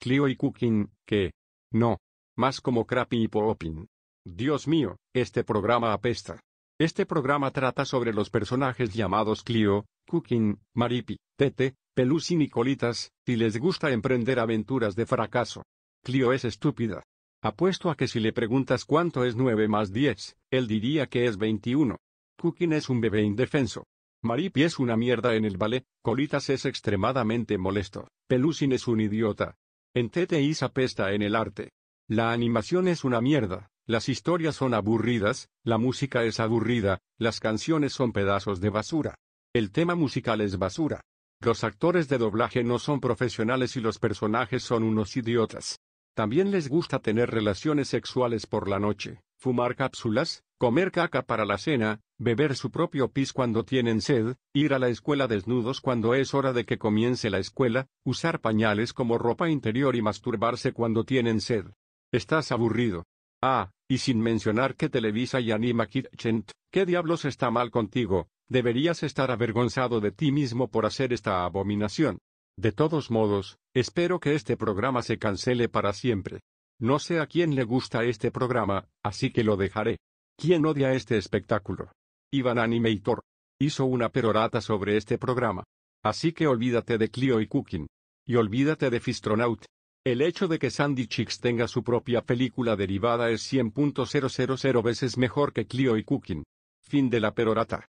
Clio y Cooking, que... No. Más como Crappy y Poopin. Dios mío, este programa apesta. Este programa trata sobre los personajes llamados Clio, Cooking, Maripi, Tete, Pelusin y Colitas, y les gusta emprender aventuras de fracaso. Clio es estúpida. Apuesto a que si le preguntas cuánto es 9 más 10, él diría que es 21. Cooking es un bebé indefenso. Maripi es una mierda en el ballet, Colitas es extremadamente molesto, Pelusin es un idiota, en TTI apesta en el arte. La animación es una mierda, las historias son aburridas, la música es aburrida, las canciones son pedazos de basura. El tema musical es basura. Los actores de doblaje no son profesionales y los personajes son unos idiotas. También les gusta tener relaciones sexuales por la noche fumar cápsulas, comer caca para la cena, beber su propio pis cuando tienen sed, ir a la escuela desnudos cuando es hora de que comience la escuela, usar pañales como ropa interior y masturbarse cuando tienen sed. Estás aburrido. Ah, y sin mencionar que Televisa y Anima Kitchen, ¿qué diablos está mal contigo? Deberías estar avergonzado de ti mismo por hacer esta abominación. De todos modos, espero que este programa se cancele para siempre. No sé a quién le gusta este programa, así que lo dejaré. ¿Quién odia este espectáculo? Ivan Animator. Hizo una perorata sobre este programa. Así que olvídate de Clio y Cooking. Y olvídate de Fistronaut. El hecho de que Sandy Chicks tenga su propia película derivada es 100.000 veces mejor que Clio y Cooking. Fin de la perorata.